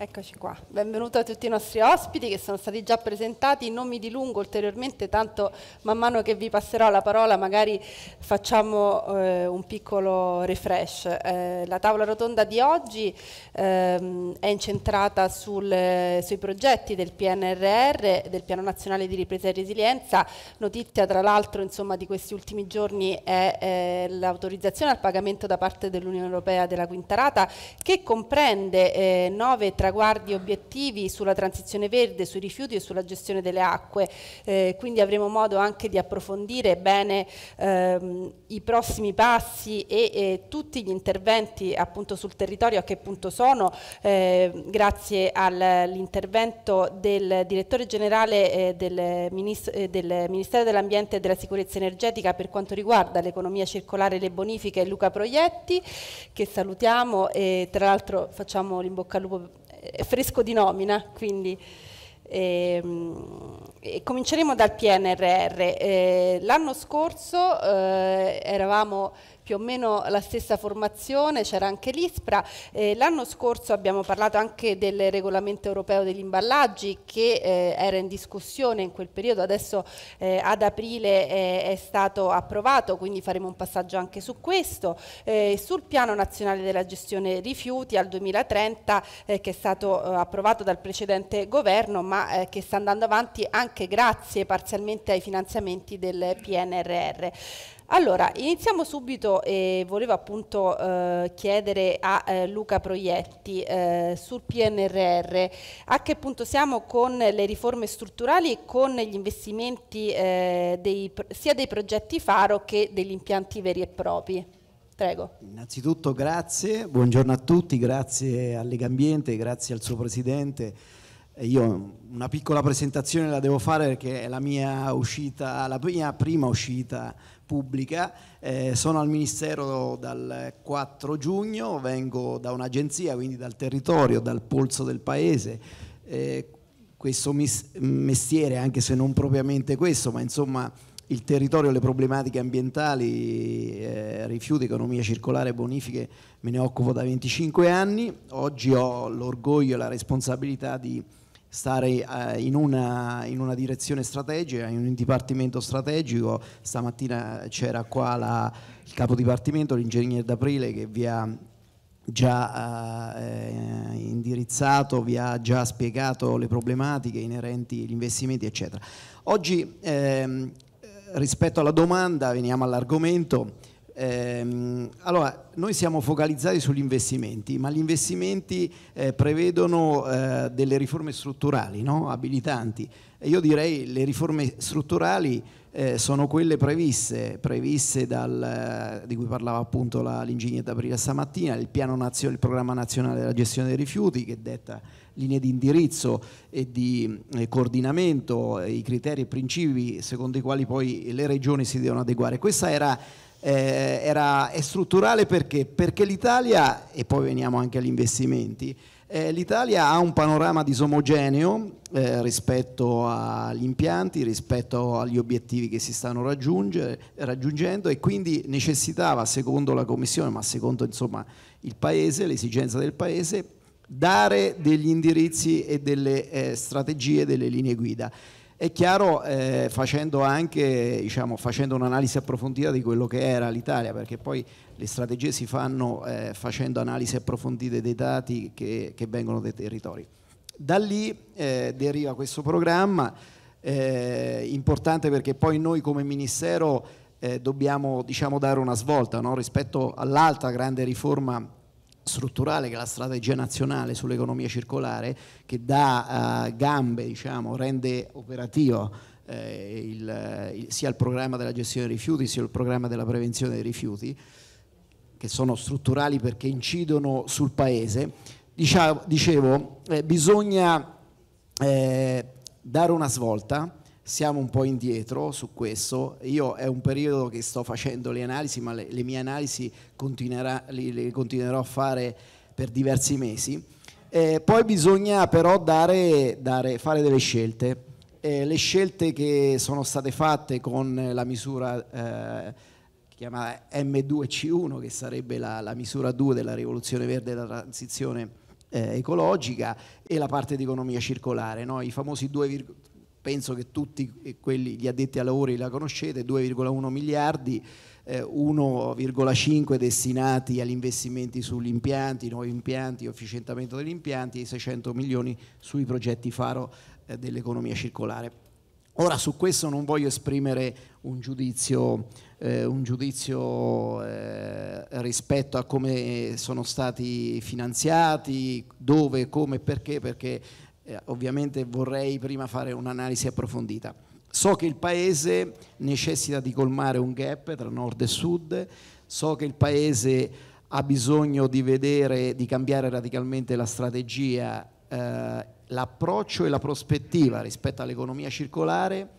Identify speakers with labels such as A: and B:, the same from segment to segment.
A: Eccoci qua, benvenuto a tutti i nostri ospiti che sono stati già presentati, non mi dilungo ulteriormente, tanto man mano che vi passerò la parola magari facciamo eh, un piccolo refresh. Eh, la tavola rotonda di oggi ehm, è incentrata sul, eh, sui progetti del PNRR, del Piano Nazionale di Ripresa e Resilienza, notizia tra l'altro di questi ultimi giorni è eh, l'autorizzazione al pagamento da parte dell'Unione Europea della quinta rata che comprende 9 eh, tra traguardi obiettivi sulla transizione verde, sui rifiuti e sulla gestione delle acque, eh, quindi avremo modo anche di approfondire bene ehm, i prossimi passi e, e, tutti gli interventi appunto sul territorio a che punto sono, eh, grazie all'intervento del direttore generale eh, del, minist eh, del Ministero dell'Ambiente e della Sicurezza Energetica per quanto riguarda l'economia circolare e le bonifiche, Luca Proietti, che salutiamo e tra l'altro facciamo in al lupo Per eh, fresco di nomina, quindi e, ehm, e cominceremo dal PNRR. Eh, l'anno scorso eh, eravamo più o meno la stessa formazione, c'era anche l'ISPRA. Eh, l'anno scorso abbiamo parlato anche del regolamento europeo degli imballaggi che eh, era in discussione in quel periodo, adesso eh, ad aprile eh, è stato approvato, quindi faremo un passaggio anche su questo. Eh, sul piano nazionale della gestione rifiuti al 2030 eh, che è stato approvato dal precedente governo ma che sta andando avanti anche grazie parzialmente ai finanziamenti del PNRR. Allora, iniziamo subito e volevo appunto eh, chiedere a eh, Luca Proietti eh, sul PNRR a che punto siamo con le riforme strutturali e con gli investimenti eh, dei, sia dei progetti Faro che degli impianti veri e propri. Prego.
B: Innanzitutto grazie, buongiorno a tutti, grazie a Legambiente, grazie al suo Presidente. Eh, io una piccola presentazione la devo fare perché è la mia uscita, la mia prima uscita pubblica. Eh, sono al Ministero dal 4 giugno, vengo da un'agenzia, quindi dal territorio, dal polso del paese. Eh, questo mestiere, anche se non propriamente questo, ma insomma il territorio, le problematiche ambientali, eh, rifiuti, economia circolare, bonifiche, me ne occupo da 25 anni. Oggi ho l'orgoglio e la responsabilità di stare eh, in una, in una, direzione strategica, in un dipartimento strategico. Stamattina c'era qua la, il capo dipartimento, l'ingegnere D'Aprile, che vi ha già eh, eh, indirizzato, vi ha già spiegato le problematiche inerenti agli investimenti, eccetera. Oggi, eh, rispetto alla domanda, veniamo all'argomento Ehm, allora, noi siamo focalizzati sugli investimenti, ma gli investimenti eh, prevedono eh, delle riforme strutturali, no? abilitanti. E io direi che le riforme strutturali eh, sono quelle previste, previste dal, di cui parlava appunto l'ingegnere d'aprile stamattina, il, nazio, il, programma nazionale della gestione dei rifiuti che detta linee di indirizzo e di eh, coordinamento, i criteri e principi secondo i quali poi le regioni si devono adeguare. Questa era eh, era, è strutturale perché? Perché l'Italia, e poi veniamo anche agli investimenti, eh, l'Italia ha un panorama disomogeneo eh, rispetto agli impianti, rispetto agli obiettivi che si stanno raggiungendo e quindi necessitava, secondo la Commissione, ma secondo insomma, il Paese, l'esigenza del Paese, dare degli indirizzi e delle eh, strategie, delle linee guida. È chiaro, eh, facendo anche diciamo, facendo un'analisi approfondita di quello che era l'Italia, perché poi le strategie si fanno eh, facendo analisi approfondite dei dati che, che vengono dai territori. Da lì eh, deriva questo programma, eh, importante perché poi noi come Ministero eh, dobbiamo diciamo, dare una svolta no? rispetto all'altra grande riforma strutturale che è la strategia nazionale sull'economia circolare che dà eh, gambe, diciamo, rende operativo eh, il, il, sia il programma della gestione dei rifiuti sia il programma della prevenzione dei rifiuti che sono strutturali perché incidono sul paese. Diciamo, dicevo, eh, bisogna eh, dare una svolta siamo un po' indietro su questo. Io è un periodo che sto facendo le analisi, ma le, le mie analisi le, le, continuerò a fare per diversi mesi. Eh, poi bisogna però dare, dare, fare delle scelte. Eh, le scelte che sono state fatte con la misura eh, chiamata M2C1, che sarebbe la, la, misura 2 della rivoluzione verde e della transizione eh, ecologica e la parte di economia circolare, no? i famosi 2, penso che tutti eh, quelli, gli addetti ai lavori la conoscete, 2,1 miliardi, eh, 1,5 destinati agli investimenti sugli impianti, nuovi impianti, efficientamento degli impianti e 600 milioni sui progetti faro eh, dell'economia circolare. Ora su questo non voglio esprimere un giudizio, eh, un giudizio eh, rispetto a come sono stati finanziati, dove, come e perché, perché eh, ovviamente vorrei prima fare un'analisi approfondita. So che il Paese necessita di colmare un gap tra nord e sud, so che il Paese ha bisogno di vedere, di cambiare radicalmente la strategia, eh, l'approccio e la prospettiva rispetto all'economia circolare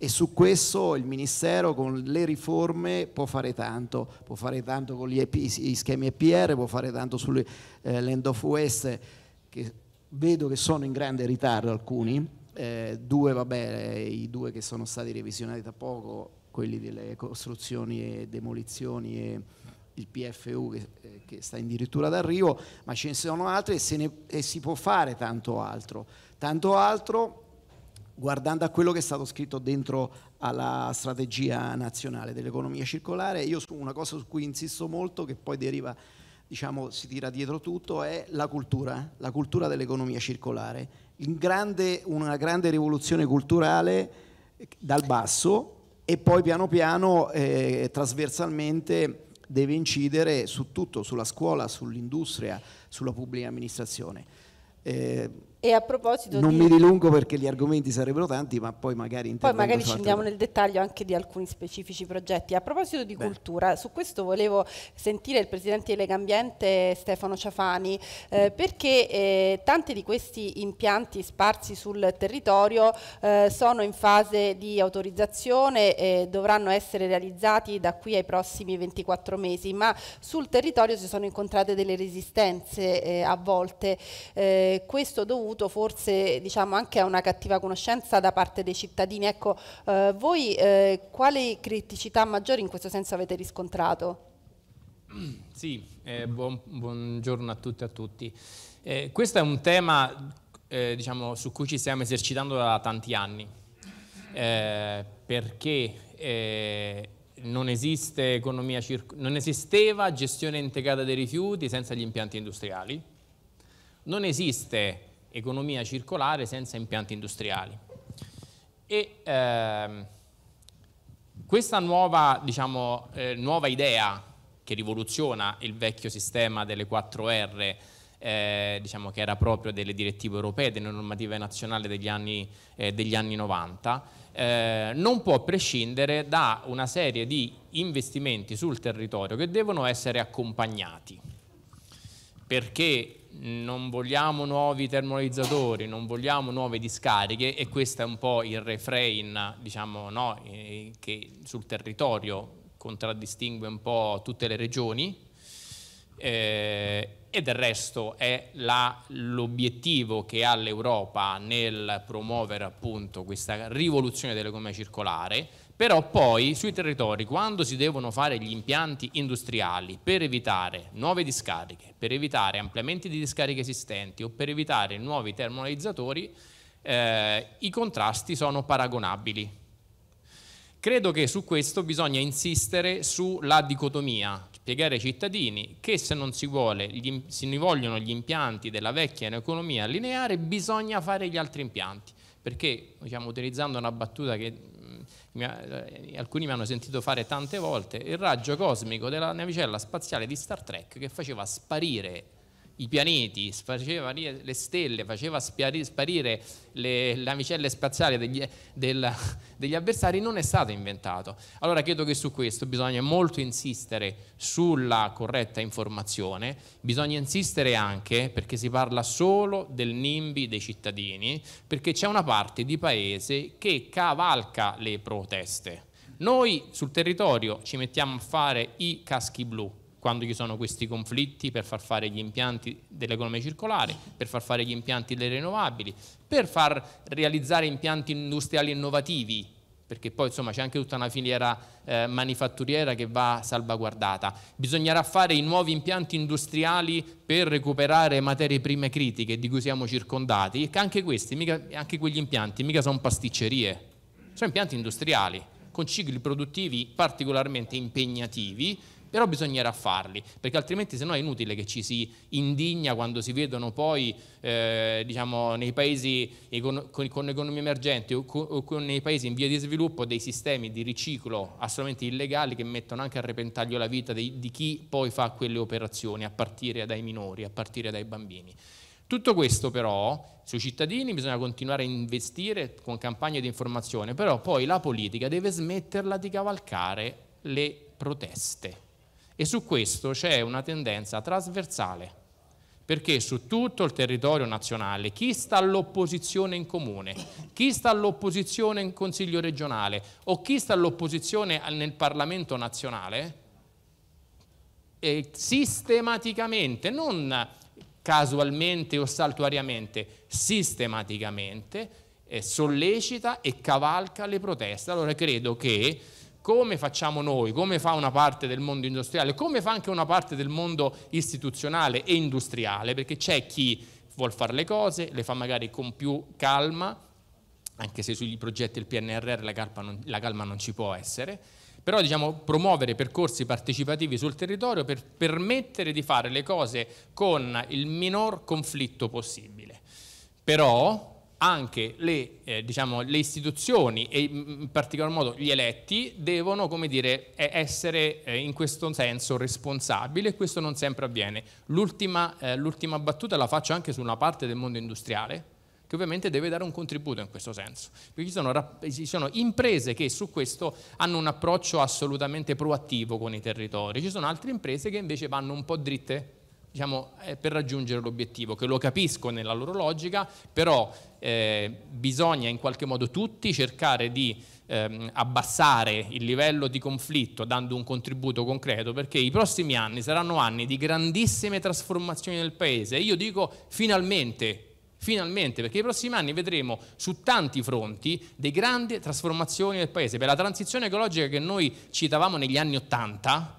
B: e su questo il Ministero con le riforme può fare tanto, può fare tanto con gli, EP, gli schemi EPR, può fare tanto sull'end eh, of West che vedo che sono in grande ritardo alcuni, eh, due, vabbè, i due che sono stati revisionati da poco, quelli delle costruzioni e demolizioni e il PFU che, eh, che sta addirittura d'arrivo, ma ce ne sono altri e, ne, e si può fare tanto altro. Tanto altro guardando a quello che è stato scritto dentro alla strategia nazionale dell'economia circolare, io su una cosa su cui insisto molto, che poi deriva diciamo, si tira dietro tutto, è la cultura, la cultura dell'economia circolare. Grande, una grande rivoluzione culturale dal basso e poi piano piano eh, trasversalmente deve incidere su tutto, sulla scuola, sull'industria, sulla pubblica amministrazione. Eh,
A: e a proposito non di... mi dilungo
B: perché gli argomenti sarebbero tanti, ma poi magari Poi magari ci andiamo nel
A: dettaglio anche di alcuni specifici progetti. A proposito di Beh. cultura, su questo volevo sentire il presidente di Legambiente Stefano Ciafani, eh, perché eh, tanti di questi impianti sparsi sul territorio eh, sono in fase di autorizzazione e dovranno essere realizzati da qui ai prossimi 24 mesi, ma sul territorio si sono incontrate delle resistenze eh, a volte. Eh, questo dovuto dovuto forse diciamo, anche a una cattiva conoscenza da parte dei cittadini. Ecco, eh, voi eh, quali criticità maggiori in questo senso avete riscontrato?
C: Sì, eh, buon, buongiorno a tutte e a tutti. Eh, questo è un tema eh, diciamo, su cui ci stiamo esercitando da tanti anni, eh, perché non, esiste economia non esisteva gestione integrata dei rifiuti senza gli impianti industriali, non esiste economia circolare senza impianti industriali. E, eh, questa nuova, diciamo, eh, nuova, idea che rivoluziona il vecchio sistema delle 4R, eh, diciamo che era proprio delle direttive europee, delle normative nazionali degli anni, eh, degli anni 90, eh, non può prescindere da una serie di investimenti sul territorio che devono essere accompagnati perché non vogliamo nuovi termolizzatori, non vogliamo nuove discariche e questo è un po' il refrain diciamo, no, eh, che sul territorio contraddistingue un po' tutte le regioni eh, e del resto è l'obiettivo che ha l'Europa nel promuovere appunto questa rivoluzione dell'economia circolare però poi sui territori, quando si devono fare gli impianti industriali per evitare nuove discariche, per evitare ampliamenti di discariche esistenti o per evitare nuovi termonalizzatori, eh, i contrasti sono paragonabili. Credo che su questo bisogna insistere sulla dicotomia, spiegare ai cittadini che se non si, vuole, gli, se ne vogliono gli impianti della vecchia economia lineare bisogna fare gli altri impianti, perché diciamo, utilizzando una battuta che eh, alcuni mi hanno sentito fare tante volte, il raggio cosmico della navicella spaziale di Star Trek che faceva sparire i pianeti, faceva le stelle, faceva sparire le navicelle spaziali degli, del, degli, avversari, non è stato inventato. Allora credo che su questo bisogna molto insistere sulla corretta informazione, bisogna insistere anche perché si parla solo del nimbi dei cittadini, perché c'è una parte di paese che cavalca le proteste. Noi sul territorio ci mettiamo a fare i caschi blu, quando ci sono questi conflitti per far fare gli impianti dell'economia circolare, per far fare gli impianti delle rinnovabili, per far realizzare impianti industriali innovativi, perché poi insomma c'è anche tutta una filiera eh, manifatturiera che va salvaguardata. Bisognerà fare i nuovi impianti industriali per recuperare materie prime critiche di cui siamo circondati, e anche questi, mica, anche quegli impianti, mica sono pasticcerie, sono impianti industriali con cicli produttivi particolarmente impegnativi però bisognerà farli, perché altrimenti se no è inutile che ci si indigna quando si vedono poi eh, diciamo, nei paesi con, con economie emergenti o, con, o con nei paesi in via di sviluppo dei sistemi di riciclo assolutamente illegali che mettono anche a repentaglio la vita di, di chi poi fa quelle operazioni, a partire dai minori, a partire dai bambini. Tutto questo però sui cittadini bisogna continuare a investire con campagne di informazione, però poi la politica deve smetterla di cavalcare le proteste. E su questo c'è una tendenza trasversale, perché su tutto il territorio nazionale chi sta all'opposizione in comune, chi sta all'opposizione in consiglio regionale o chi sta all'opposizione nel Parlamento nazionale, eh, sistematicamente, non casualmente o saltuariamente, sistematicamente eh, sollecita e cavalca le proteste. Allora credo che come facciamo noi, come fa una parte del mondo industriale, come fa anche una parte del mondo istituzionale e industriale, perché c'è chi vuole fare le cose, le fa magari con più calma, anche se sugli progetti del PNRR la, non, la calma non ci può essere, però diciamo, promuovere percorsi partecipativi sul territorio per permettere di fare le cose con il minor conflitto possibile. Però anche le, eh, diciamo, le, istituzioni e in particolar modo gli eletti devono dire, essere eh, in questo senso responsabili e questo non sempre avviene. L'ultima, eh, battuta la faccio anche su una parte del mondo industriale che ovviamente deve dare un contributo in questo senso, ci sono, ci sono imprese che su questo hanno un approccio assolutamente proattivo con i territori, ci sono altre imprese che invece vanno un po' dritte diciamo, eh, per raggiungere l'obiettivo, che lo capisco nella loro logica, però eh, bisogna in qualche modo tutti cercare di ehm, abbassare il livello di conflitto dando un contributo concreto, perché i prossimi anni saranno anni di grandissime trasformazioni nel Paese. Io dico finalmente finalmente, perché i prossimi anni vedremo su tanti fronti delle grandi trasformazioni del Paese. Per la transizione ecologica che noi citavamo negli anni Ottanta,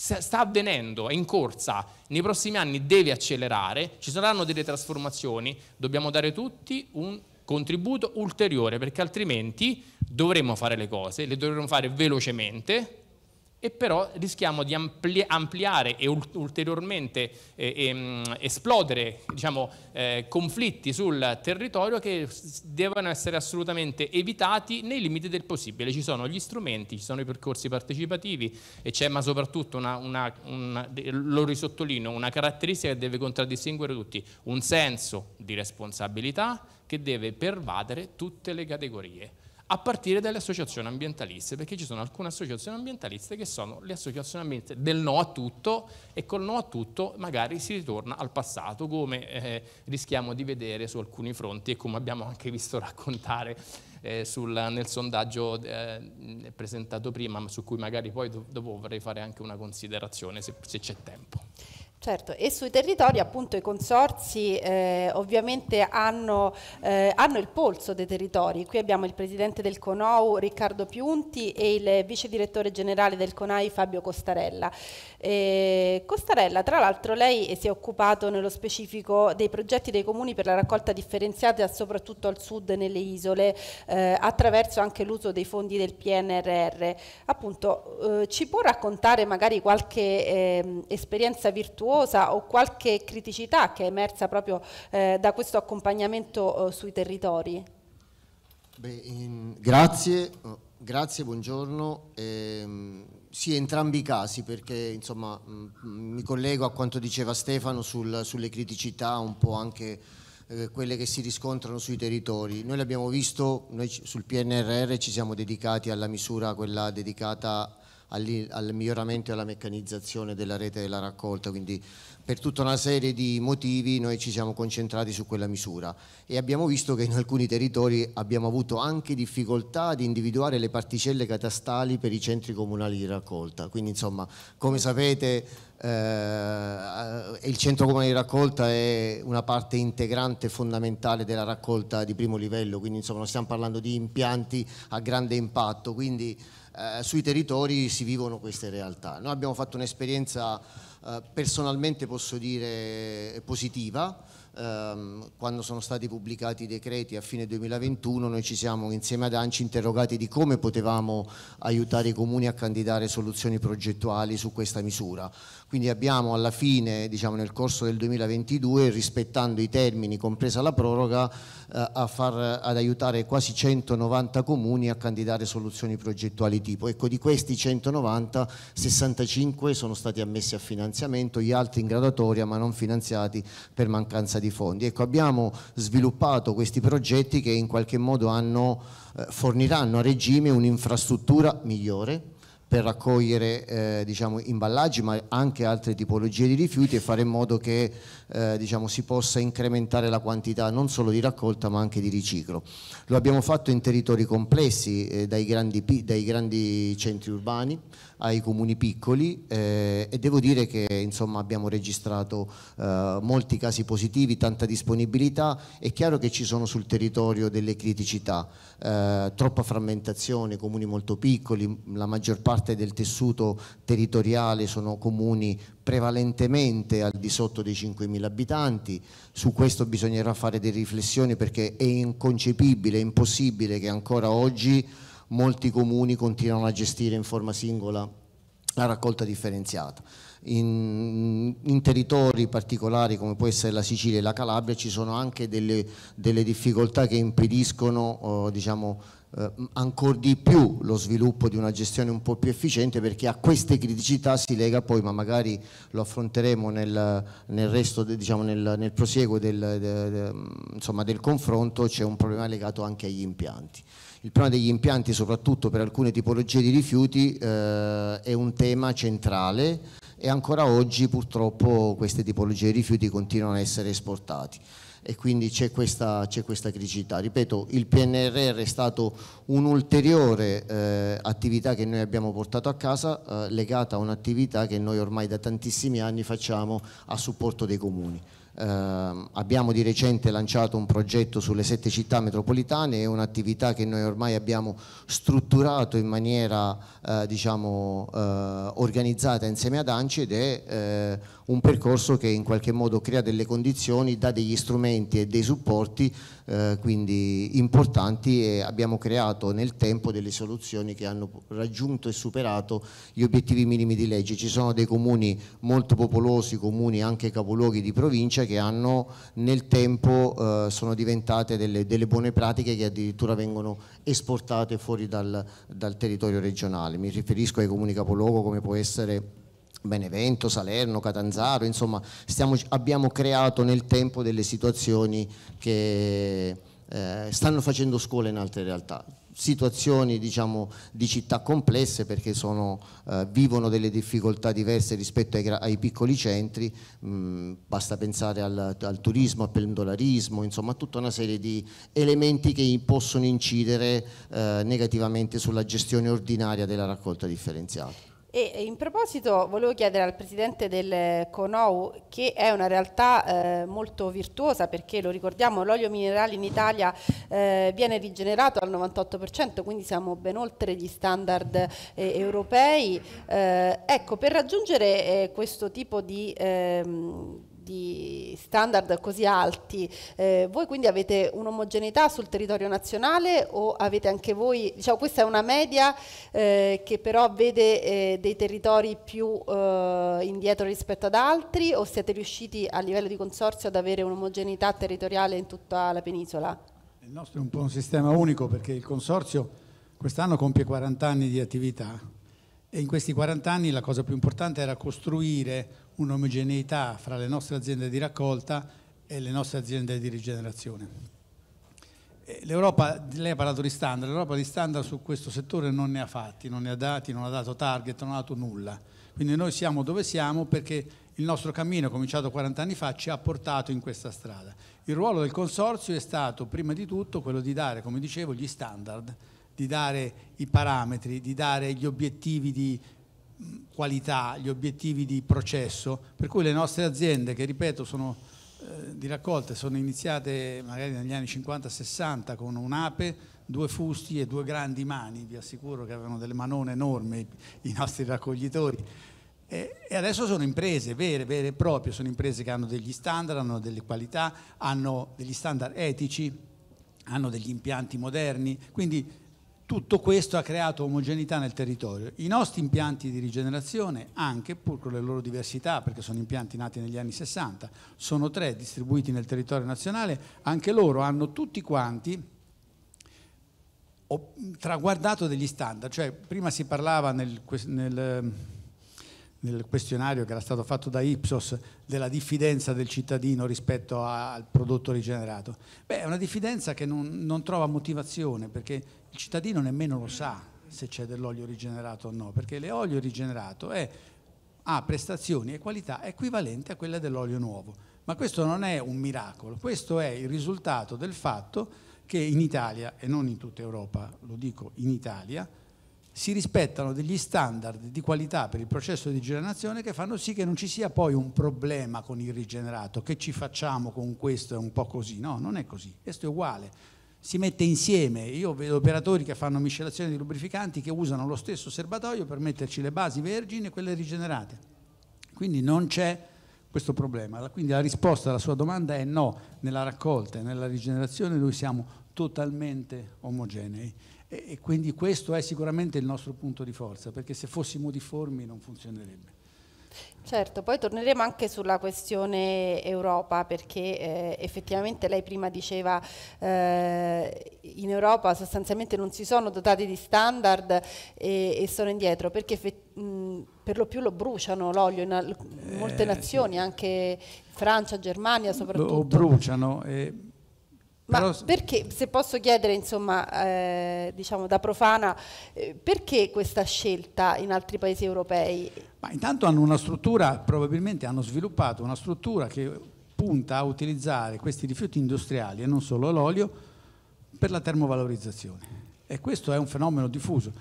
C: sta avvenendo, è in corsa, nei prossimi anni deve accelerare, ci saranno delle trasformazioni, dobbiamo dare tutti un contributo ulteriore perché altrimenti dovremo fare le cose, le dovremo fare velocemente e però rischiamo di ampli ampliare e ulteriormente eh, ehm, esplodere diciamo, eh, conflitti sul territorio che devono essere assolutamente evitati nei limiti del possibile. Ci sono gli strumenti, ci sono i percorsi partecipativi e c'è ma soprattutto una, una, una, lo risottolino, una caratteristica che deve contraddistinguere tutti, un senso di responsabilità che deve pervadere tutte le categorie a partire dalle associazioni ambientaliste, perché ci sono alcune associazioni ambientaliste che sono le associazioni ambientaliste del no a tutto e col no a tutto magari si ritorna al passato, come eh, rischiamo di vedere su alcuni fronti e come abbiamo anche visto raccontare eh, sul, nel sondaggio eh, presentato prima, ma su cui magari poi do, dopo vorrei fare anche una considerazione se, se c'è tempo.
A: Certo, e sui territori appunto i consorzi eh, ovviamente hanno, eh, hanno, il polso dei territori. Qui abbiamo il presidente del CONOU Riccardo Piunti e il vice direttore generale del CONAI Fabio Costarella. Eh, Costarella, tra l'altro lei si è occupato nello specifico dei progetti dei comuni per la raccolta differenziata soprattutto al sud nelle isole eh, attraverso anche l'uso dei fondi del PNRR. Appunto, eh, ci può raccontare magari qualche ehm, esperienza virtuosa virtuosa o qualche criticità che è emersa proprio eh, da questo accompagnamento eh, sui territori?
D: Beh, in, grazie, oh, grazie, buongiorno. Ehm, sì, entrambi i casi perché insomma, mh, mm, mm, mi collego a quanto diceva Stefano sul, sulle criticità un po' anche eh, quelle che si riscontrano sui territori. Noi l'abbiamo visto, noi sul PNRR ci siamo dedicati alla misura quella dedicata al miglioramento e alla meccanizzazione della rete della raccolta, quindi per tutta una serie di motivi noi ci siamo concentrati su quella misura e abbiamo visto che in alcuni territori abbiamo avuto anche difficoltà di individuare le particelle catastali per i centri comunali di raccolta, quindi insomma come sapete eh, eh, il centro comune di raccolta è una parte integrante fondamentale della raccolta di primo livello, quindi insomma non stiamo parlando di impianti a grande impatto, quindi eh, sui territori si vivono queste realtà. Noi abbiamo fatto un'esperienza eh, personalmente posso dire positiva, ehm, quando sono stati pubblicati i decreti a fine 2021 noi ci siamo insieme ad ANCI interrogati di come potevamo aiutare i comuni a candidare soluzioni progettuali su questa misura. Quindi abbiamo alla fine, diciamo nel corso del 2022, rispettando i termini, compresa la proroga, eh, far, ad aiutare quasi 190 comuni a candidare soluzioni progettuali tipo. Ecco, di questi 190, 65 sono stati ammessi a finanziamento, gli altri in gradatoria ma non finanziati per mancanza di fondi. Ecco, abbiamo sviluppato questi progetti che in qualche modo hanno, eh, forniranno a regime un'infrastruttura migliore per raccogliere eh, diciamo, imballaggi ma anche altre tipologie di rifiuti e fare in modo che eh, diciamo, si possa incrementare la quantità non solo di raccolta ma anche di riciclo. Lo abbiamo fatto in territori complessi, eh, dai, grandi, dai, grandi, centri urbani ai comuni piccoli eh, e devo dire che insomma, abbiamo registrato eh, molti casi positivi, tanta disponibilità, è chiaro che ci sono sul territorio delle criticità, eh, troppa frammentazione, comuni molto piccoli, la maggior parte del tessuto territoriale sono comuni prevalentemente al di sotto dei 5.000 100.000 abitanti, su questo bisognerà fare delle riflessioni perché è inconcepibile, è impossibile che ancora oggi molti comuni continuano a gestire in forma singola la raccolta differenziata in, in, territori particolari come può essere la Sicilia e la Calabria ci sono anche delle, delle difficoltà che impediscono eh, diciamo, eh, ancora di più lo sviluppo di una gestione un po' più efficiente perché a queste criticità si lega poi, ma magari lo affronteremo nel, nel resto, de, diciamo, nel, nel, prosieguo del, de, de, insomma, del confronto, c'è un problema legato anche agli impianti. Il problema degli impianti, soprattutto per alcune tipologie di rifiuti, eh, è un tema centrale e ancora oggi purtroppo queste tipologie di rifiuti continuano a essere esportati e quindi c'è questa, questa, criticità. Ripeto, il PNRR è stato un'ulteriore eh, attività che noi abbiamo portato a casa eh, legata a un'attività che noi ormai da tantissimi anni facciamo a supporto dei comuni. Eh, abbiamo di recente lanciato un progetto sulle sette città metropolitane, è un'attività che noi ormai abbiamo strutturato in maniera eh, diciamo, eh, organizzata insieme ad ANCI ed è eh, un percorso che in qualche modo crea delle condizioni, dà degli strumenti e dei supporti eh, quindi importanti e abbiamo creato nel tempo delle soluzioni che hanno raggiunto e superato gli obiettivi minimi di legge. Ci sono dei comuni molto popolosi, comuni anche capoluoghi di provincia che hanno nel tempo eh, sono diventate delle, delle, buone pratiche che addirittura vengono esportate fuori dal, dal territorio regionale mi riferisco ai comuni capoluogo come può essere Benevento, Salerno, Catanzaro, insomma stiamo, abbiamo creato nel tempo delle situazioni che eh, stanno facendo scuola in altre realtà situazioni diciamo, di città complesse perché sono, eh, vivono delle difficoltà diverse rispetto ai, ai piccoli centri, mh, mm, basta pensare al, al, turismo, al pendolarismo, insomma tutta una serie di elementi che possono incidere eh, negativamente sulla gestione ordinaria della raccolta differenziata.
A: E eh, in proposito volevo chiedere al presidente del eh, CONOU, che è una realtà eh, molto virtuosa perché lo ricordiamo l'olio minerale in Italia eh, viene rigenerato al 98%, quindi siamo ben oltre gli standard eh, europei. Eh, ecco, per raggiungere questo tipo di ehm, di standard così alti, eh, voi quindi avete un'omogeneità sul territorio nazionale o avete anche voi, diciamo questa è una media eh, che però vede eh, dei territori più eh, indietro rispetto ad altri o siete riusciti a livello di consorzio ad avere un'omogeneità territoriale in tutta la penisola? Il
E: nostro è un po' un sistema unico perché il consorzio quest'anno compie 40 anni di attività e in questi 40 anni la cosa più importante era costruire un'omogeneità fra le nostre aziende di raccolta e le nostre aziende di rigenerazione. L'Europa, lei ha parlato di standard, l'Europa di standard su questo settore non ne ha fatti, non ne ha dati, non ha dato target, non ha dato nulla. Quindi noi siamo dove siamo perché il nostro cammino, cominciato 40 anni fa, ci ha portato in questa strada. Il ruolo del consorzio è stato prima di tutto quello di dare, come dicevo, gli standard, di dare i parametri, di dare gli obiettivi di qualità, gli obiettivi di processo, per cui le nostre aziende che ripeto sono eh, di raccolta, sono iniziate magari negli anni 50-60 con un'ape, due fusti e due grandi mani, vi assicuro che avevano delle manone enormi i nostri raccoglitori. E adesso sono imprese vere, vere e proprie, sono imprese che hanno degli standard, hanno delle qualità, hanno degli standard etici, hanno degli impianti moderni, quindi tutto questo ha creato omogeneità nel territorio. I nostri impianti di rigenerazione, anche pur con le loro diversità, perché sono impianti nati negli anni 60, sono tre distribuiti nel territorio nazionale, anche loro hanno tutti quanti traguardato degli standard, cioè prima si parlava nel, nel nel questionario che era stato fatto da Ipsos della diffidenza del cittadino rispetto al prodotto rigenerato. Beh, è una diffidenza che non, non trova motivazione perché il cittadino nemmeno lo sa se c'è dell'olio rigenerato o no, perché l'olio rigenerato è, ha prestazioni e qualità equivalenti a quelle dell'olio nuovo. Ma questo non è un miracolo, questo è il risultato del fatto che in Italia, e non in tutta Europa, lo dico in Italia, si rispettano degli standard di qualità per il processo di rigenerazione che fanno sì che non ci sia poi un problema con il rigenerato, che ci facciamo con questo è un po' così, no, non è così, questo è uguale, si mette insieme, io vedo operatori che fanno miscelazione di lubrificanti che usano lo stesso serbatoio per metterci le basi vergini e quelle rigenerate, quindi non c'è questo problema, quindi la risposta alla sua domanda è no, nella raccolta e nella rigenerazione noi siamo totalmente omogenei. E, e quindi questo è sicuramente il nostro punto di forza, perché se fossimo difformi non funzionerebbe.
A: Certo, poi torneremo anche sulla questione Europa perché eh, effettivamente lei prima diceva eh, in Europa sostanzialmente non si sono dotati di standard e, e sono indietro perché mh, per lo più lo bruciano l'olio in molte eh, nazioni, sì. anche Francia, Germania soprattutto. Lo
E: bruciano. E eh,
A: ma Però... perché, se posso chiedere, insomma, eh, diciamo da profana, eh, perché questa scelta in altri paesi europei?
E: Ma intanto hanno una struttura, probabilmente hanno sviluppato una struttura che punta a utilizzare questi rifiuti industriali e non solo l'olio per la termovalorizzazione. E questo è un fenomeno diffuso.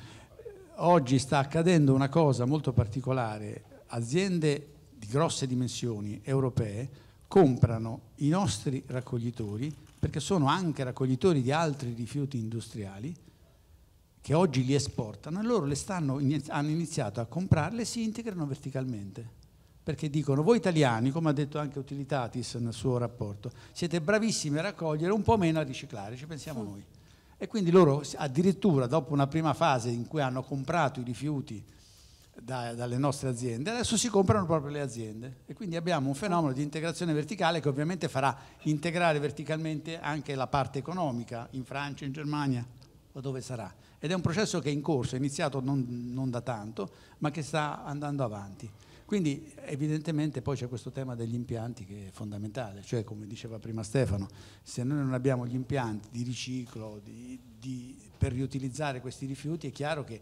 E: Oggi sta accadendo una cosa molto particolare, aziende di grosse dimensioni europee comprano i nostri raccoglitori perché sono anche raccoglitori di altri rifiuti industriali che oggi li esportano e loro stanno, hanno iniziato a comprarle e si integrano verticalmente perché dicono voi italiani, come ha detto anche Utilitatis nel suo rapporto, siete bravissimi a raccogliere, un po' meno a riciclare, ci pensiamo noi. E quindi loro addirittura dopo una prima fase in cui hanno comprato i rifiuti da, dalle nostre aziende, adesso si comprano proprio le aziende e quindi abbiamo un fenomeno di integrazione verticale che ovviamente farà integrare verticalmente anche la parte economica in Francia, in Germania o dove sarà. Ed è un processo che è in corso, è iniziato non, non da tanto, ma che sta andando avanti. Quindi evidentemente poi c'è questo tema degli impianti che è fondamentale, cioè come diceva prima Stefano, se noi non abbiamo gli impianti di riciclo, di, di, per riutilizzare questi rifiuti è chiaro che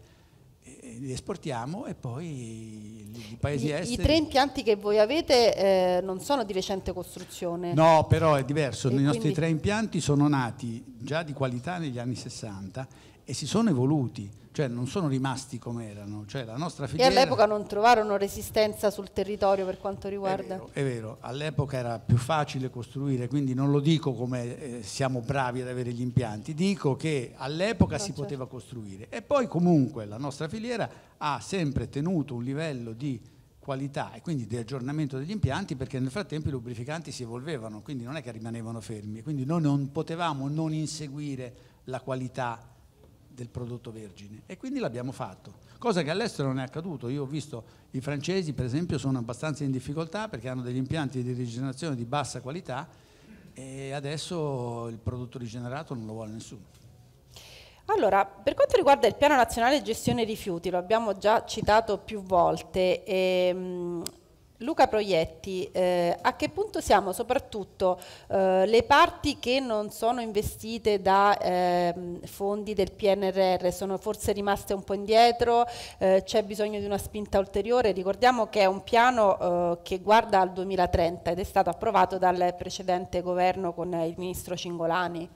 E: li esportiamo e poi i paesi I, esteri. I tre
A: impianti che voi avete eh, non sono di recente costruzione. No,
E: però è diverso. E I quindi... nostri tre impianti sono nati già di qualità negli anni 60 e si sono evoluti cioè non sono rimasti come erano. Cioè, filiera... E all'epoca
A: non trovarono resistenza sul territorio per quanto riguarda... È vero,
E: è vero. all'epoca era più facile costruire, quindi non lo dico come eh, siamo bravi ad avere gli impianti, dico che all'epoca no, ah, si certo. poteva costruire. E poi comunque la nostra filiera ha sempre tenuto un livello di qualità e quindi di aggiornamento degli impianti perché nel frattempo i lubrificanti si evolvevano, quindi non è che rimanevano fermi, quindi noi non potevamo non inseguire la qualità del prodotto vergine e quindi l'abbiamo fatto, cosa che all'estero non è accaduto. Io ho visto i francesi, per esempio, sono abbastanza in difficoltà perché hanno degli impianti di rigenerazione di bassa qualità e adesso il prodotto rigenerato non lo vuole nessuno.
A: Allora, per quanto riguarda il Piano Nazionale Gestione Rifiuti, lo abbiamo già citato più volte, ehm, Luca Proietti, eh, a che punto siamo soprattutto eh, le parti che non sono investite da eh, fondi del PNRR sono forse rimaste un po' indietro, eh, c'è bisogno di una spinta ulteriore, ricordiamo che è un piano eh, che guarda al 2030 ed è stato approvato dal precedente governo con il ministro Cingolani.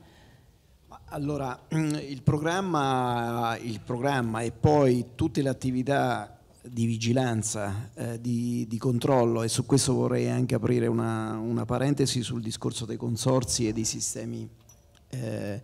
B: Allora, il programma, il programma e poi tutte le attività di vigilanza, eh, di, di, controllo e su questo vorrei anche aprire una, una parentesi sul discorso dei consorsi e dei sistemi eh,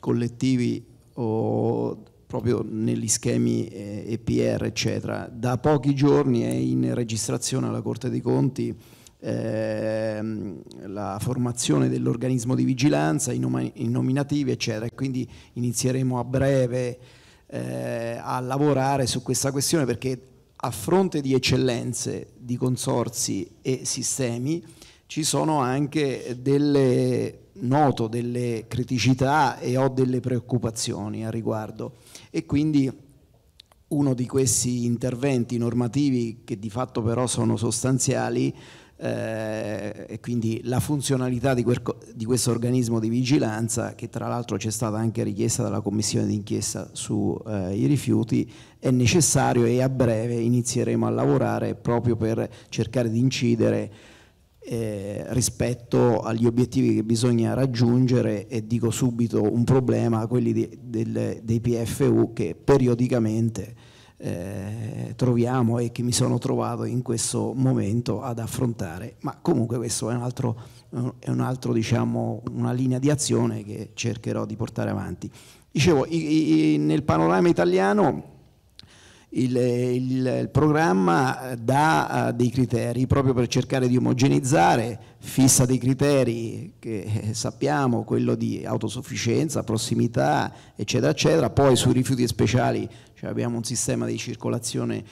B: collettivi o proprio negli schemi eh, EPR eccetera. Da pochi giorni è in registrazione alla Corte dei Conti ehm, la formazione dell'organismo di vigilanza, i, nominativi eccetera e quindi inizieremo a breve eh, a lavorare su questa questione perché a fronte di eccellenze di consorsi e sistemi ci sono anche delle noto delle criticità e ho delle preoccupazioni a riguardo e quindi uno di questi interventi normativi che di fatto però sono sostanziali eh, e quindi la funzionalità di, quel, di, questo organismo di vigilanza che tra l'altro c'è stata anche richiesta dalla commissione d'inchiesta sui eh, rifiuti è necessario e a breve inizieremo a lavorare proprio per cercare di incidere eh, rispetto agli obiettivi che bisogna raggiungere e dico subito un problema, quelli di, del, dei PFU che periodicamente eh, troviamo e che mi sono trovato in questo momento ad affrontare, ma comunque questo è un altro, è un altro diciamo, una linea di azione che cercherò di portare avanti. Dicevo, i, i, nel panorama italiano... Il, il, il, programma dà eh, dei criteri proprio per cercare di omogenizzare, fissa dei criteri che eh, sappiamo, quello di autosufficienza, prossimità, eccetera, eccetera, poi sui rifiuti speciali cioè abbiamo un sistema di circolazione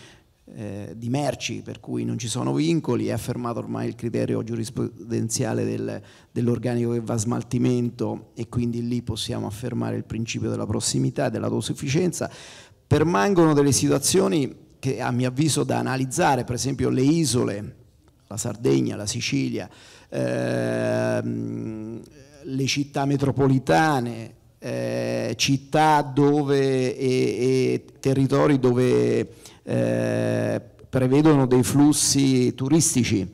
B: eh, di merci per cui non ci sono vincoli, è affermato ormai il criterio giurisprudenziale del, dell'organico che va a smaltimento e quindi lì possiamo affermare il principio della prossimità e dell'autosufficienza. Permangono delle situazioni che a mio avviso da analizzare, per esempio le isole, la Sardegna, la Sicilia, ehm, le città metropolitane, eh, città dove, e, e, territori dove eh, prevedono dei flussi turistici.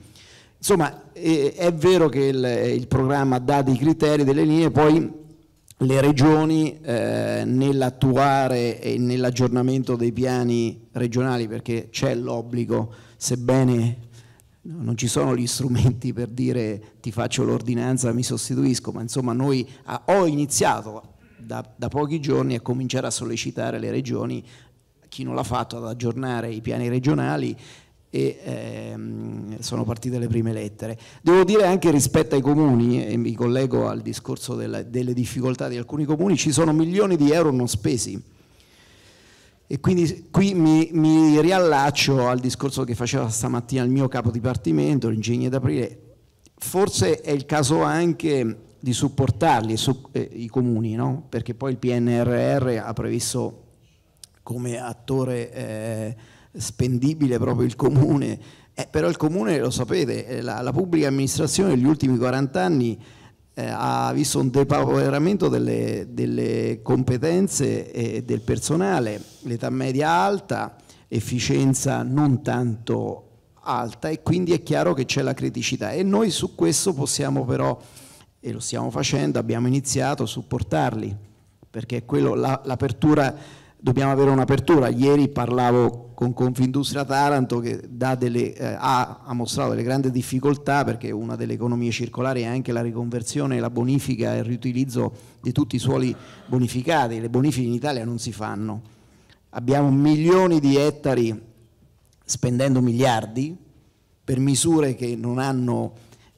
B: Insomma, eh, è vero che il, il, programma dà dei criteri, delle linee, poi le regioni eh, nell'attuare e nell'aggiornamento dei piani regionali, perché c'è l'obbligo, sebbene non ci sono gli strumenti per dire ti faccio l'ordinanza, mi sostituisco, ma insomma noi ah, ho iniziato da, da pochi giorni a cominciare a sollecitare le regioni, chi non l'ha fatto, ad aggiornare i piani regionali e ehm, sono partite le prime lettere. Devo dire anche rispetto ai comuni, e mi collego al discorso della, delle difficoltà di alcuni comuni, ci sono milioni di euro non spesi. E quindi qui mi, mi riallaccio al discorso che faceva stamattina il mio capo dipartimento, l'ingegnere d'aprile. Forse è il caso anche di supportarli su, eh, i comuni, no? perché poi il PNRR ha previsto come attore eh, spendibile proprio il comune, eh, però il comune lo sapete, eh, la, la pubblica amministrazione negli ultimi 40 anni eh, ha visto un depauperamento delle, delle competenze e del personale, l'età media alta, efficienza non tanto alta e quindi è chiaro che c'è la criticità e noi su questo possiamo però e lo stiamo facendo, abbiamo iniziato a supportarli, perché quello, la, l'apertura, dobbiamo avere un'apertura. Ieri parlavo con Confindustria Taranto che delle, eh, ha, ha, mostrato delle grandi difficoltà perché una delle economie circolari è anche la riconversione, la bonifica e il riutilizzo di tutti i suoli bonificati. Le bonifiche in Italia non si fanno. Abbiamo milioni di ettari spendendo miliardi per misure che non hanno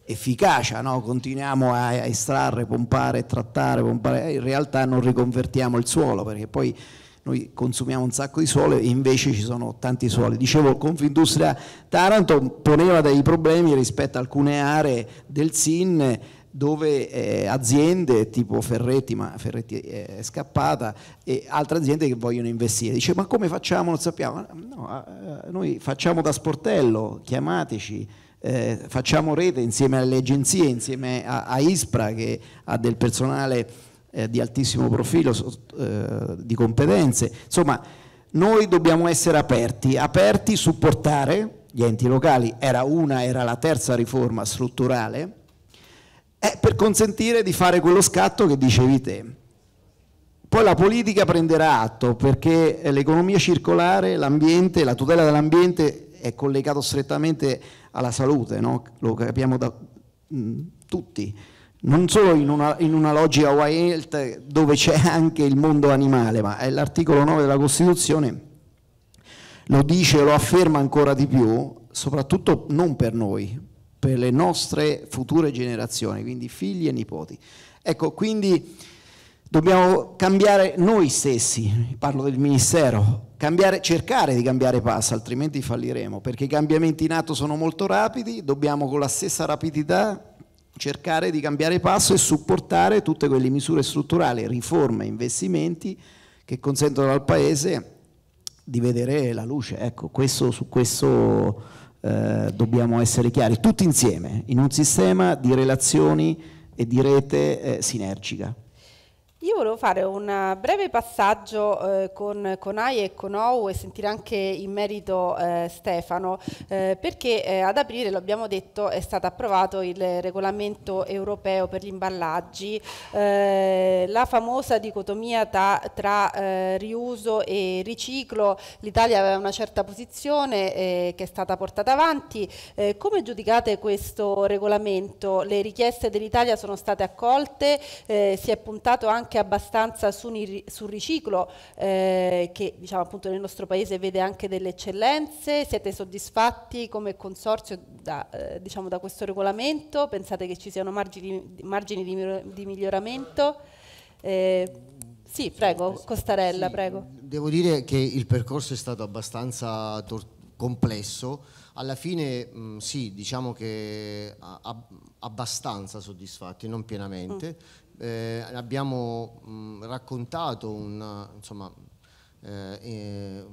B: efficacia, no? continuiamo a estrarre, pompare, trattare, pompare, eh, in realtà non riconvertiamo il suolo perché poi noi consumiamo un sacco di suolo e invece ci sono tanti suoli. Dicevo, Confindustria Taranto poneva dei problemi rispetto a alcune aree del SIN dove eh, aziende tipo Ferretti, ma Ferretti eh, è scappata, e altre aziende che vogliono investire. Dice ma come facciamo? Non sappiamo. No, eh, noi facciamo da sportello, chiamateci, eh, facciamo rete insieme alle agenzie, insieme a, a ISPRA che ha del personale eh, di altissimo profilo, eh, di competenze, insomma noi dobbiamo essere aperti, aperti, supportare gli enti locali, era una, era la terza riforma strutturale, per consentire di fare quello scatto che dicevi te. Poi la politica prenderà atto perché eh, l'economia circolare, l'ambiente, la tutela dell'ambiente è collegato strettamente alla salute, no? lo capiamo da mh, mm, tutti, non solo in una, in una logica wild dove c'è anche il mondo animale, ma l'articolo 9 della Costituzione lo dice e lo afferma ancora di più, soprattutto non per noi, per le nostre future generazioni, quindi figli e nipoti. Ecco, quindi dobbiamo cambiare noi stessi, parlo del Ministero, Cambiare, cercare di cambiare passo, altrimenti falliremo, perché i cambiamenti in atto sono molto rapidi, dobbiamo con la stessa rapidità cercare di cambiare passo e supportare tutte quelle misure strutturali, riforme, investimenti che consentono al Paese di vedere la luce. Ecco, questo, su questo eh, dobbiamo essere chiari, tutti insieme, in un sistema di relazioni e di rete eh, sinergica.
A: Io volevo fare un breve passaggio eh, con, con AI e con OU e sentire anche in merito eh, Stefano, eh, perché eh, ad aprile, l'abbiamo detto, è stato approvato il regolamento europeo per gli imballaggi, eh, la famosa dicotomia ta, tra eh, riuso e riciclo, l'Italia aveva una certa posizione che è stata portata avanti, come giudicate questo regolamento? Le richieste dell'Italia sono state accolte, si è puntato anche anche abbastanza sul, sul riciclo, eh, che diciamo, appunto nel nostro paese vede anche delle eccellenze. Siete soddisfatti come consorzio da, eh, diciamo, da questo regolamento? Pensate che ci siano margini, margini di, di, miglioramento? Eh, sì, prego, Costarella, sì, prego.
D: Devo dire che il percorso è stato abbastanza complesso. Alla fine mh, sì, diciamo che abbastanza soddisfatti, non pienamente, mm eh, abbiamo mh, mm, raccontato una, insomma, eh, eh,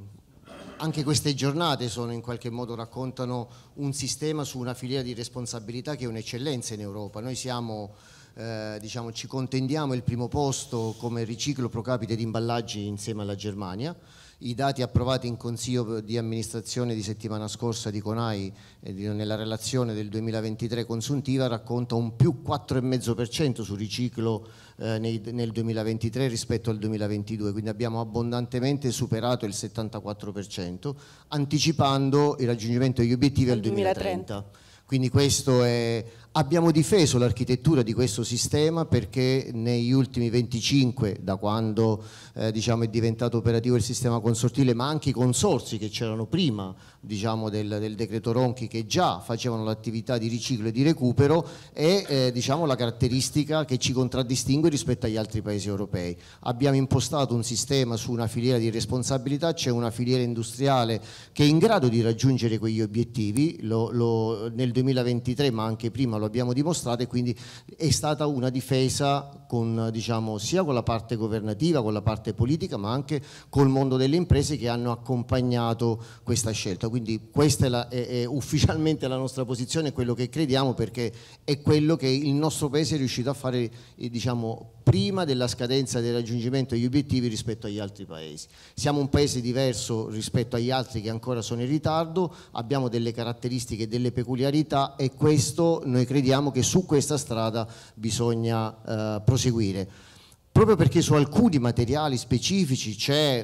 D: anche queste giornate sono in qualche modo raccontano un sistema su una filiera di responsabilità che è un'eccellenza in Europa. Noi siamo, eh, diciamo, ci contendiamo il primo posto come riciclo pro capite di imballaggi insieme alla Germania. I dati approvati in Consiglio di amministrazione di settimana scorsa di Conai eh, nella relazione del 2023 consuntiva racconta un più 4,5% sul riciclo eh, nel 2023 rispetto al 2022, quindi abbiamo abbondantemente superato il 74%, anticipando il raggiungimento degli obiettivi al 2030. 2030. Quindi questo è Abbiamo difeso l'architettura di questo sistema perché negli ultimi 25, da quando eh, diciamo, è diventato operativo il sistema consortile, ma anche i consorsi che c'erano prima diciamo, del, del, decreto Ronchi che già facevano l'attività di riciclo e di recupero, è eh, diciamo, la caratteristica che ci contraddistingue rispetto agli altri paesi europei. Abbiamo impostato un sistema su una filiera di responsabilità, c'è una filiera industriale che è in grado di raggiungere quegli obiettivi, lo, lo, nel 2023 ma anche prima lo abbiamo dimostrato e quindi è stata una difesa con, diciamo, sia con la parte governativa, con la parte politica, ma anche col mondo delle imprese che hanno accompagnato questa scelta. Quindi questa è, la, è, è ufficialmente la nostra posizione, quello che crediamo perché è quello che il nostro Paese è riuscito a fare eh, diciamo, prima della scadenza del raggiungimento degli obiettivi rispetto agli altri paesi. Siamo un paese diverso rispetto agli altri che ancora sono in ritardo, abbiamo delle caratteristiche, delle peculiarità e questo noi crediamo che su questa strada bisogna eh, proseguire proprio perché su alcuni materiali specifici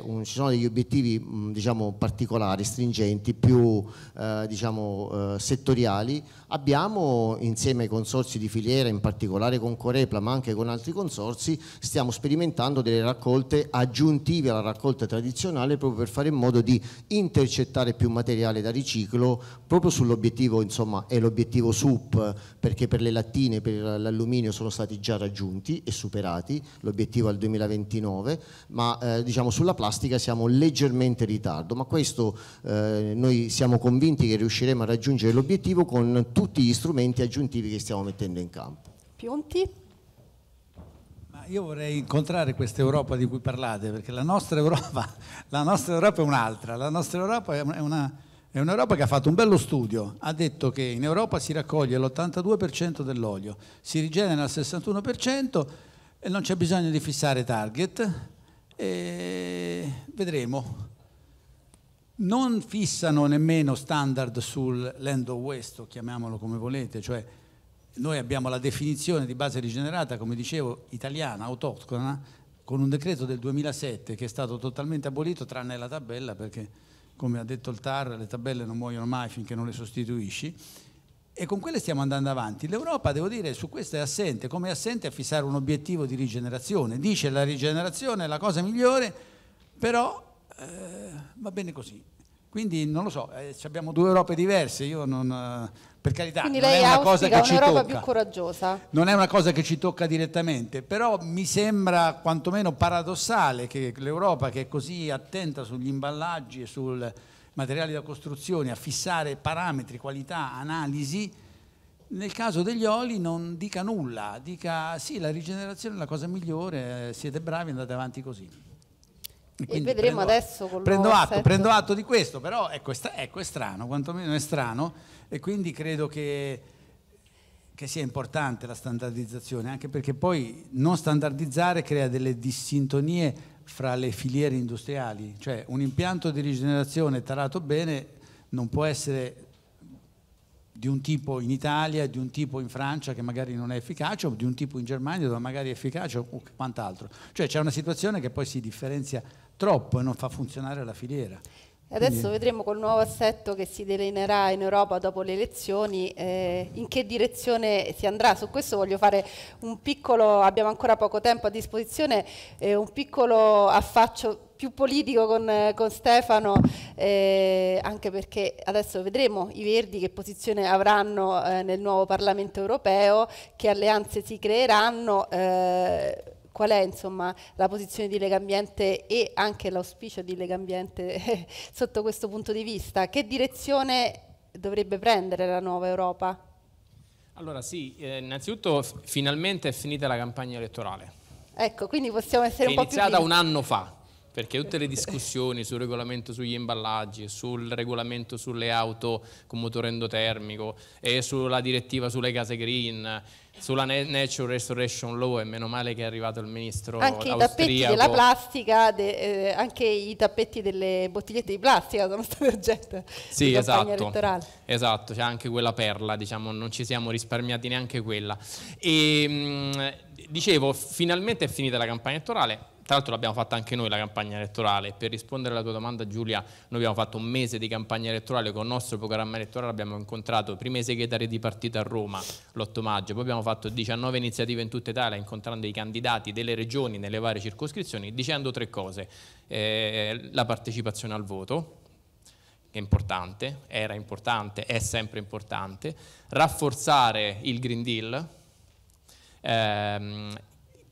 D: un, ci sono degli obiettivi diciamo, particolari, stringenti, più eh, diciamo, eh, settoriali, abbiamo insieme ai consorsi di filiera, in particolare con Corepla ma anche con altri consorsi, stiamo sperimentando delle raccolte aggiuntive alla raccolta tradizionale proprio per fare in modo di intercettare più materiale da riciclo proprio sull'obiettivo, insomma è l'obiettivo SUP perché per le lattine, per l'alluminio sono stati già raggiunti e superati, l'obiettivo l'obiettivo al 2029, ma eh, diciamo, sulla plastica siamo leggermente in ritardo, ma questo eh, noi siamo convinti che riusciremo a raggiungere l'obiettivo con tutti gli strumenti aggiuntivi che stiamo mettendo in campo.
A: Pionti?
E: io vorrei incontrare questa Europa di cui parlate, perché la nostra Europa, la nostra Europa è un'altra, la nostra Europa è, una, è un'Europa che ha fatto un bello studio, ha detto che in Europa si raccoglie l'82% dell'olio, si rigenera il 61%, e non c'è bisogno di fissare target e vedremo. Non fissano nemmeno standard sul land of waste, chiamiamolo come volete, cioè noi abbiamo la definizione di base rigenerata, come dicevo, italiana, autoctona, con un decreto del 2007 che è stato totalmente abolito tranne la tabella perché come ha detto il TAR le tabelle non muoiono mai finché non le sostituisci e con quelle stiamo andando avanti. L'Europa, devo dire, su questo è assente, come è assente a fissare un obiettivo di rigenerazione. Dice la rigenerazione è la cosa migliore, però eh, va bene così. Quindi non lo so, eh, abbiamo due Europe diverse, io non, eh, per carità Quindi non lei è una cosa che ci tocca. più
A: coraggiosa.
E: Non è una cosa che ci tocca direttamente, però mi sembra quantomeno paradossale che l'Europa che è così attenta sugli imballaggi e sul materiali da costruzione, a fissare parametri, qualità, analisi, nel caso degli oli non dica nulla, dica sì, la rigenerazione è la cosa migliore, eh, siete bravi, andate avanti così.
A: E vedremo prendo, adesso con prendo atto, prendo
E: atto di questo, però ecco, ecco, è strano, quantomeno è strano, e quindi credo che, che sia importante la standardizzazione, anche perché poi non standardizzare crea delle dissintonie fra le filiere industriali, cioè un impianto di rigenerazione tarato bene non può essere di un tipo in Italia, di un tipo in Francia che magari non è efficace, o di un tipo in Germania dove magari è efficace o quant'altro. Cioè c'è una situazione che poi si differenzia troppo e non fa funzionare la filiera. E adesso
A: vedremo col nuovo assetto che si delineerà in Europa dopo le elezioni eh, in che direzione si andrà. Su questo voglio fare un piccolo, abbiamo ancora poco tempo a disposizione, eh, un piccolo affaccio più politico con, con Stefano, eh, anche perché adesso vedremo i Verdi che posizione avranno eh, nel nuovo Parlamento europeo, che alleanze si creeranno eh, qual è insomma, la posizione di Lega Ambiente e anche l'auspicio di Lega Ambiente sotto questo punto di vista? Che direzione dovrebbe prendere la nuova Europa?
C: Allora sì, eh, innanzitutto finalmente è finita la campagna elettorale.
A: Ecco, quindi possiamo essere è un po' più... È iniziata un
C: anno fa perché tutte le discussioni sul regolamento sugli imballaggi, sul regolamento sulle auto con motore endotermico e sulla direttiva sulle case green, sulla Natural Restoration Law e meno male che è arrivato il ministro anche austriaco. i tappeti della
A: plastica de, eh, anche i tappeti delle bottigliette di plastica sono stati oggetto
C: sì, di esatto, elettorale esatto, c'è anche quella perla diciamo, non ci siamo risparmiati neanche quella e ehm, mh, dicevo, finalmente è finita la campagna elettorale tra l'altro l'abbiamo fatta anche noi la campagna elettorale. Per rispondere alla tua domanda Giulia, noi abbiamo fatto un mese di campagna elettorale con il nostro programma elettorale, abbiamo incontrato prima i segretari di partito a Roma l'8 maggio, poi abbiamo fatto 19 iniziative in tutta Italia incontrando i candidati delle regioni nelle varie circoscrizioni dicendo tre cose. Eh, la partecipazione al voto, che è importante, era importante, è sempre importante, rafforzare il Green Deal, ehm,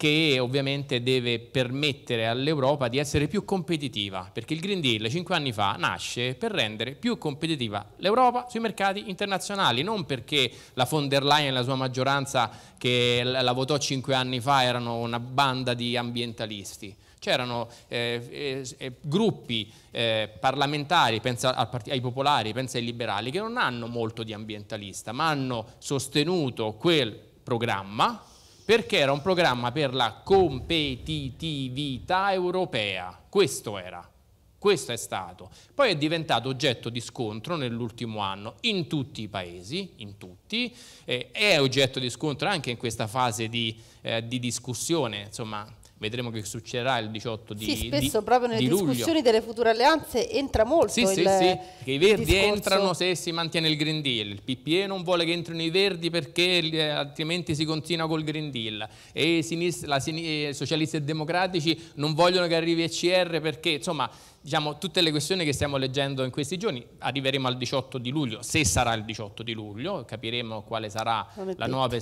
C: che ovviamente deve permettere all'Europa di essere più competitiva, perché il Green Deal cinque anni fa nasce per rendere più competitiva l'Europa sui mercati internazionali, non perché la von der Leyen e la sua maggioranza che la votò cinque anni fa erano una banda di ambientalisti. C'erano eh, eh, gruppi eh, parlamentari, pensa ai popolari, pensa ai liberali, che non hanno molto di ambientalista, ma hanno sostenuto quel programma perché era un programma per la competitività europea. Questo era. Questo è stato. Poi è diventato oggetto di scontro nell'ultimo anno in tutti i paesi, in tutti, eh, è oggetto di scontro anche in questa fase di, eh, di discussione, insomma, vedremo che succederà il 18 di, luglio. sì, spesso di, proprio nelle di discussioni
A: delle future alleanze entra molto sì, il sì, sì, sì,
C: che i verdi discorso. entrano se si mantiene il Green Deal, il PPE non vuole che entrino i verdi perché eh, altrimenti si continua col Green Deal e i sinistra, la, i eh, socialisti e democratici non vogliono che arrivi ECR perché insomma diciamo, tutte le questioni che stiamo leggendo in questi giorni, arriveremo al 18 di luglio, se sarà il 18 di luglio, capiremo quale sarà la nuova,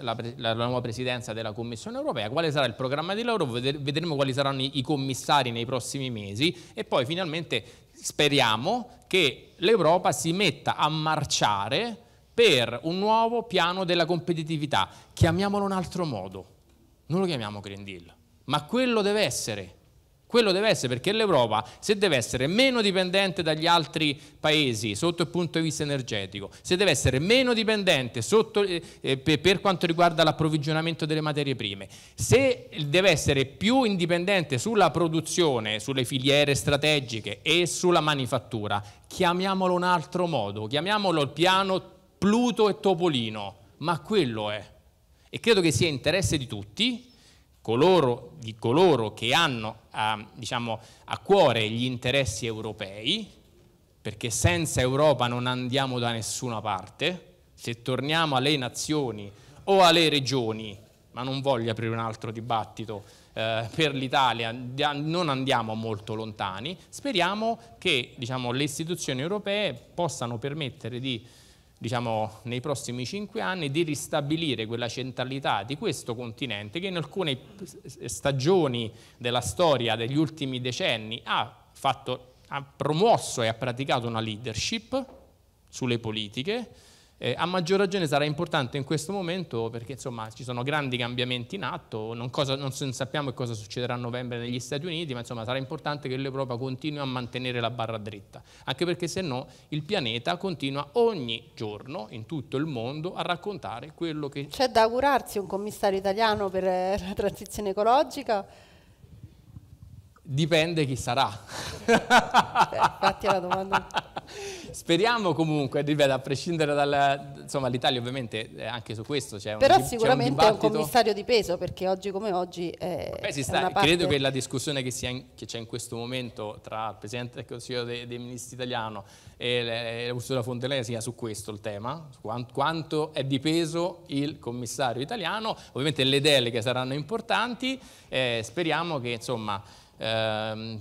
C: la, la nuova, presidenza della Commissione europea, quale sarà il programma di lavoro, vedremo quali saranno i, commissari nei prossimi mesi e poi finalmente speriamo che l'Europa si metta a marciare per un nuovo piano della competitività, chiamiamolo in un altro modo, non lo chiamiamo Green Deal, ma quello deve essere quello deve essere perché l'Europa, se deve essere meno dipendente dagli altri paesi sotto il punto di vista energetico, se deve essere meno dipendente sotto, eh, eh per quanto riguarda l'approvvigionamento delle materie prime, se deve essere più indipendente sulla produzione, sulle filiere strategiche e sulla manifattura, chiamiamolo un altro modo, chiamiamolo il piano Pluto e Topolino, ma quello è. E credo che sia interesse di tutti coloro, di coloro che hanno a, diciamo, a cuore gli interessi europei, perché senza Europa non andiamo da nessuna parte, se torniamo alle nazioni o alle regioni, ma non voglio aprire un altro dibattito eh, per l'Italia, non andiamo molto lontani, speriamo che diciamo, le istituzioni europee possano permettere di diciamo, nei prossimi cinque anni, di ristabilire quella centralità di questo continente che in alcune stagioni della storia degli ultimi decenni ha, fatto, ha promosso e ha praticato una leadership sulle politiche, eh, a maggior ragione sarà importante in questo momento perché insomma, ci sono grandi cambiamenti in atto, non, cosa, non sappiamo cosa succederà a novembre negli Stati Uniti, ma insomma, sarà importante che l'Europa continui a mantenere la barra dritta, anche perché se no il pianeta continua ogni giorno in tutto il mondo a raccontare quello che... C'è da
A: augurarsi un commissario italiano per eh, la transizione ecologica?
C: Dipende chi sarà. Fatti la domanda. Speriamo comunque, ripeto, a prescindere dall'Italia ovviamente anche su questo c'è un Però sicuramente un è un commissario
A: di peso perché oggi come oggi eh, è, Beh, si sta, parte... Credo che
C: la discussione che, c'è in questo momento tra il Presidente del Consiglio dei, dei Ministri italiano e eh, Ursula von der Leyen sia su questo il tema, su quanto è di peso il commissario italiano. Ovviamente le deleghe saranno importanti, eh, speriamo che insomma ehm,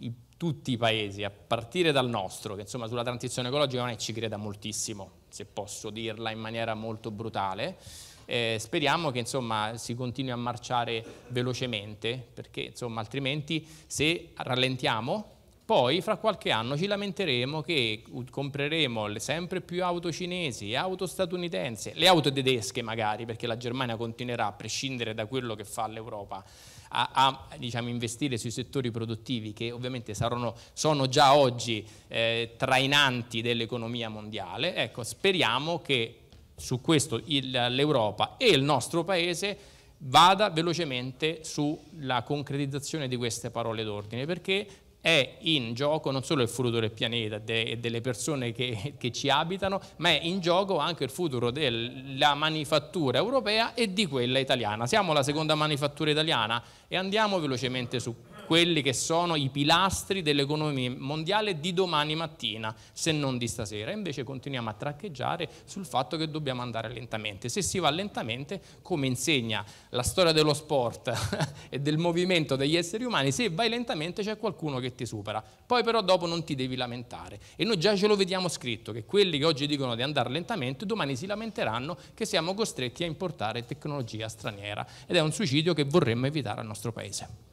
C: i, tutti i paesi, a partire dal nostro, che insomma sulla transizione ecologica non è ci creda moltissimo, se posso dirla in maniera molto brutale, eh, speriamo che insomma, si continui a marciare velocemente, perché insomma, altrimenti se rallentiamo, poi fra qualche anno ci lamenteremo che compreremo sempre più auto cinesi, auto statunitensi, le auto tedesche magari, perché la Germania continuerà a prescindere da quello che fa l'Europa a, a diciamo, investire sui settori produttivi che ovviamente saranno, sono già oggi eh, trainanti dell'economia mondiale, ecco, speriamo che su questo il, l'Europa e il nostro Paese vada velocemente sulla concretizzazione di queste parole d'ordine, perché è in gioco non solo il futuro del pianeta e delle persone che, che, ci abitano, ma è in gioco anche il futuro della manifattura europea e di quella italiana. Siamo la seconda manifattura italiana e andiamo velocemente su quelli che sono i pilastri dell'economia mondiale di domani mattina, se non di stasera. Invece continuiamo a traccheggiare sul fatto che dobbiamo andare lentamente. Se si va lentamente, come insegna la storia dello sport e del movimento degli esseri umani, se vai lentamente c'è qualcuno che ti supera. Poi però dopo non ti devi lamentare. E noi già ce lo vediamo scritto, che quelli che oggi dicono di andare lentamente, domani si lamenteranno che siamo costretti a importare tecnologia straniera. Ed è un suicidio che vorremmo evitare al nostro Paese.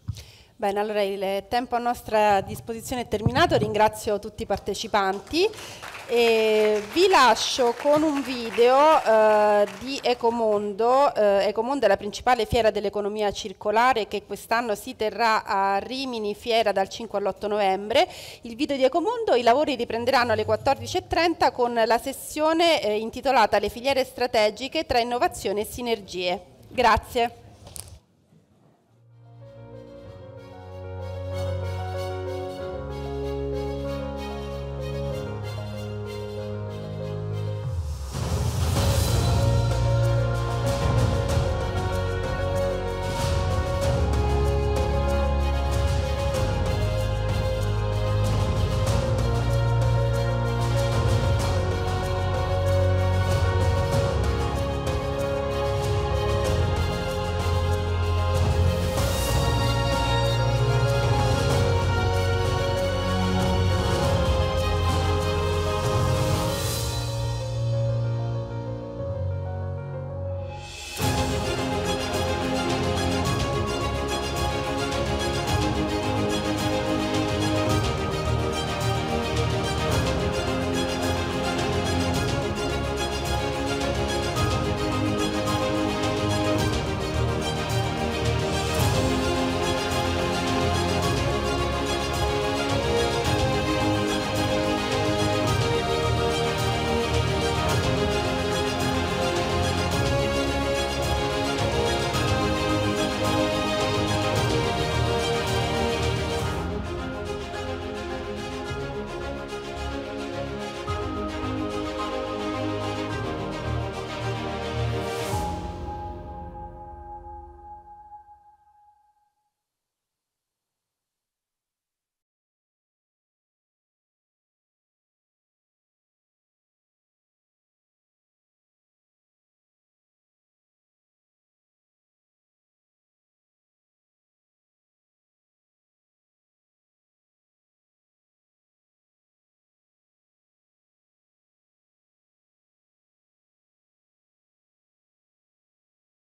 A: Bene, allora il tempo a nostra disposizione è terminato, ringrazio tutti i partecipanti e vi lascio con un video eh, di Ecomondo. Eh, Ecomondo è la principale fiera dell'economia circolare che quest'anno si terrà a Rimini Fiera dal 5 all'8 novembre. Il video di Ecomondo, i lavori riprenderanno alle 14.30 con la sessione eh, intitolata Le filiere strategiche tra innovazione e sinergie. Grazie.